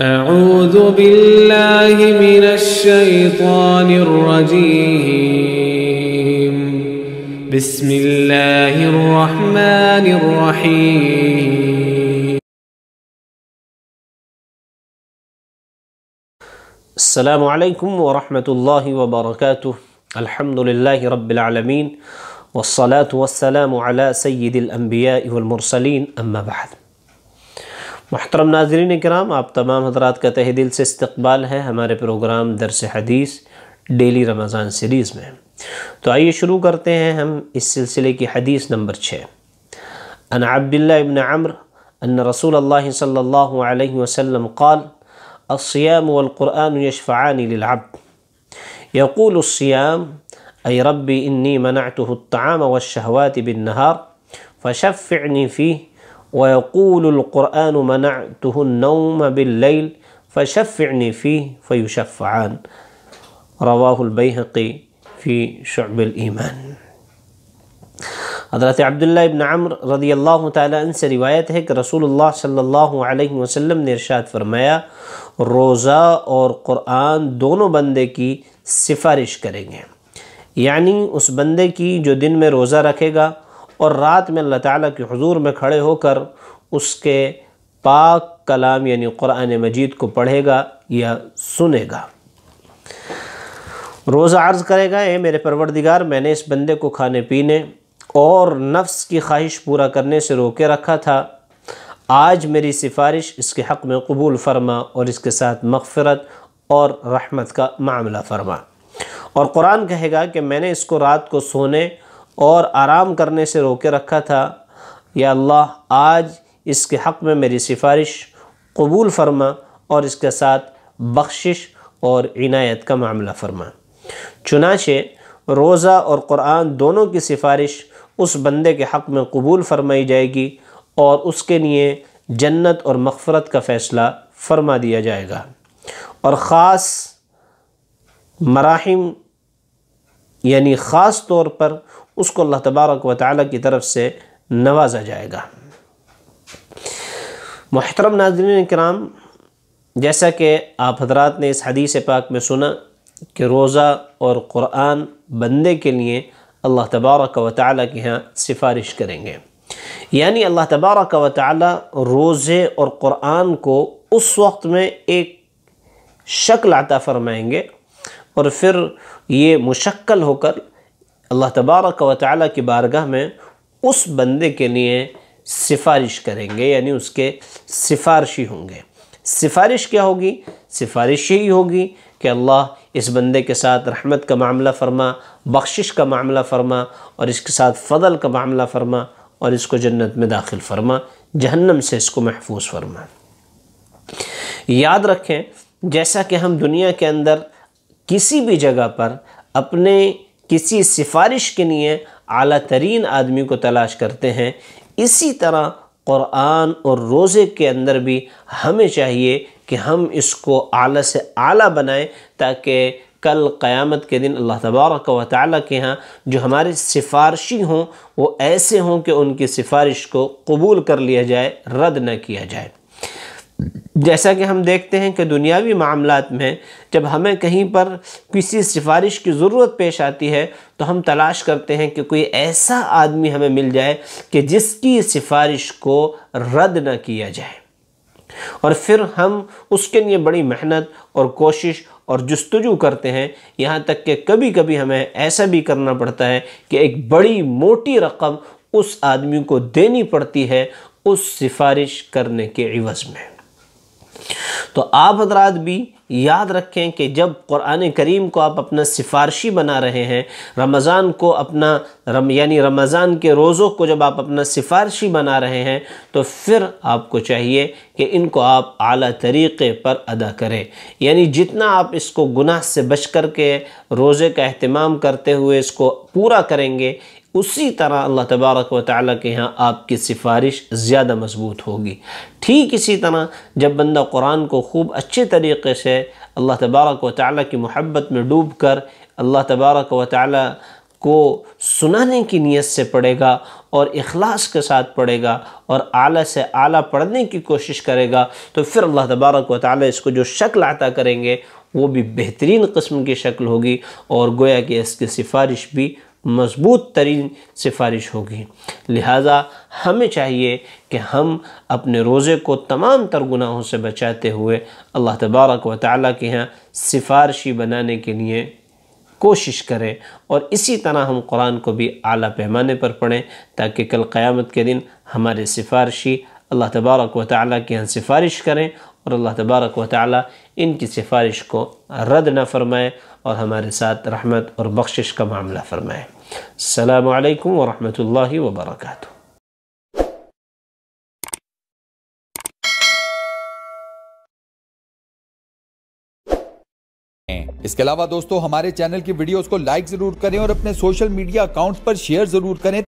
أعوذ بالله من الشيطان الرجيم بسم الله الرحمن الرحيم السلام عليكم ورحمة الله وبركاته الحمد لله رب العالمين والصلاة والسلام على سيد الأنبياء والمرسلين أما بعد محترم ناظرین اکرام آپ تمام حضرات کا تہہ دل سے استقبال ہے ہمارے پروگرام درس حدیث ڈیلی رمضان سیریز میں تو آئیے شروع کرتے ہیں ہم اس سلسلے کی حدیث نمبر چھے انا عبداللہ ابن عمر ان رسول اللہ صلی اللہ علیہ وسلم قال الصیام والقرآن یشفعان للعب يقول الصیام اے ربی انی منعته الطعام والشہوات بالنہار فشفعنی فیه ويقول القرآن منعته النوم بالليل فشفعني فيه فيشفعان رواه البيهقي في شعب الإيمان حضرت عبداللہ بن عمر رضی اللہ تعالیٰ ان سے روایت ہے کہ رسول اللہ صلی اللہ علیہ وسلم نے ارشاد فرمایا روزہ اور قرآن دونوں بندے کی سفارش کریں گے یعنی اس بندے کی جو دن میں روزہ رکھے گا और रात में अल्लाह ताला के हजूर में खड़े होकर उसके पाक कलाम यानी क़ुरान मजीद को पढ़ेगा या सुनेगा रोज़ा अर्ज़ करेगा ए मेरे परवरदिगार मैंने इस बंदे को खाने पीने और नफ्स की ख्वाहिश पूरा करने से रोके रखा था आज मेरी सिफारिश इसके हक़ में कबूल फरमा और इसके साथ मगफ़रत और रहमत का मामला फरमा और कुरान कहेगा कि मैंने इसको रात को सोने और आराम करने से रोके रखा था या अल्लाह आज इसके हक़ में मेरी सिफारिश कबूल फरमा और इसके साथ बख्शिश और इनायत का मामला फरमा चुनाचे रोज़ा और क़ुरान दोनों की सिफारिश उस बंदे के हक़ में कबूल फरमाई जाएगी और उसके लिए जन्नत और मफ़रत का फ़ैसला फरमा दिया जाएगा और ख़ास मराहम यानी ख़ास तौर पर उसको अल्लाह तबारक व ताली की तरफ से नवाजा जाएगा मोहतरम नाजरन कराम जैसा कि आप हजरात ने इस हदीस पाक में सुना कि रोज़ा और क़ुरान बंदे के लिए अल्लाह तबारक व ताली के यहाँ सिफारिश करेंगे यानी अल्लाह तबारक व रोज़े और क़ुरान को उस वक्त में एक शक्ल आता फरमाएंगे और फिर ये मुशक्ल होकर अल्लाह तबारक व ताली की बारगाह में उस बंदे के लिए सिफारिश करेंगे यानी उसके सिफारशी होंगे सिफारिश क्या होगी सिफारिश यही होगी कि अल्लाह इस बंदे के साथ रहमत का मामला फरमा बख्शिश का मामला फरमा और इसके साथ फ़दल का मामला फरमा और इसको जन्नत में दाखिल फरमा जहन्नम से इसको महफूज फरमा याद रखें जैसा कि हम दुनिया के अंदर किसी भी जगह पर अपने किसी सिफारिश के लिए अली तरीन आदमी को तलाश करते हैं इसी तरह क़ुरान और रोज़े के अंदर भी हमें चाहिए कि हम इसको आला से आला बनाएं ताकि कल क़यामत के दिन अल्लाह तबारक व ताली के यहाँ जो हमारे सिफारशी हों वो ऐसे हों कि उनकी सिफारिश को कबूल कर लिया जाए रद्द न किया जाए जैसा कि हम देखते हैं कि दुनियावी मामला में जब हमें कहीं पर किसी सिफारिश की ज़रूरत पेश आती है तो हम तलाश करते हैं कि कोई ऐसा आदमी हमें मिल जाए कि जिसकी सिफारिश को रद्द न किया जाए और फिर हम उसके लिए बड़ी मेहनत और कोशिश और जस्तजू करते हैं यहाँ तक कि कभी कभी हमें ऐसा भी करना पड़ता है कि एक बड़ी मोटी रकम उस आदमी को देनी पड़ती है उस सिफारिश करने के एवज़ में तो आप हजरात भी याद रखें कि जब कुरान करीम को आप अपना सिफारशी बना रहे हैं रमज़ान को अपना रम यानी रमज़ान के रोज़ों को जब आप अपना सिफारशी बना रहे हैं तो फिर आपको चाहिए कि इनको आप आला तरीक़े पर अदा करें यानी जितना आप इसको गुनाह से बच कर के रोज़े का अहतमाम करते हुए इसको पूरा करेंगे उसी तरह अल्लाह तबारक व ताली के यहाँ आपकी सिफारिश ज़्यादा मज़बूत होगी ठीक इसी तरह जब बंदा कुरान को खूब अच्छे तरीके से से अल्लाह तबारक व ताली की मोहब्बत में डूब कर अल्लाह तबारक व ताली को सुनाने की नीयत से पढ़ेगा और इखलास के साथ पढ़ेगा और आला से आला पढ़ने की कोशिश करेगा तो फिर अल्लाह तबारक व ताली इसको जो शक्ल अता करेंगे वो भी बेहतरीन कस्म की शक्ल होगी और गोया कि इसकी सिफारिश भी मजबूत तरीन सिफारिश होगी लिहाजा हमें चाहिए कि हम अपने रोज़े को तमाम तर गुनाहों से बचाते हुए अल्लाह तबारक व ताली के यहाँ सिफारशी बनाने के लिए कोशिश करें और इसी तरह हम कुरान को भी आला पैमाने पर पढ़ें ताकि कल क़यामत के दिन हमारे सिफारशी अल्लाह तबारक व ताली के यहाँ सिफारिश करें और अल्लाह तबारक व ताली इनकी सिफारिश को रद्द न फरमाए और हमारे साथ रहमत और बख्शिश का मामला फ़रमाए अल्लाम वरहमल वर्का इसके अलावा दोस्तों हमारे चैनल की वीडियोस को लाइक जरूर करें और अपने सोशल मीडिया अकाउंट्स पर शेयर जरूर करें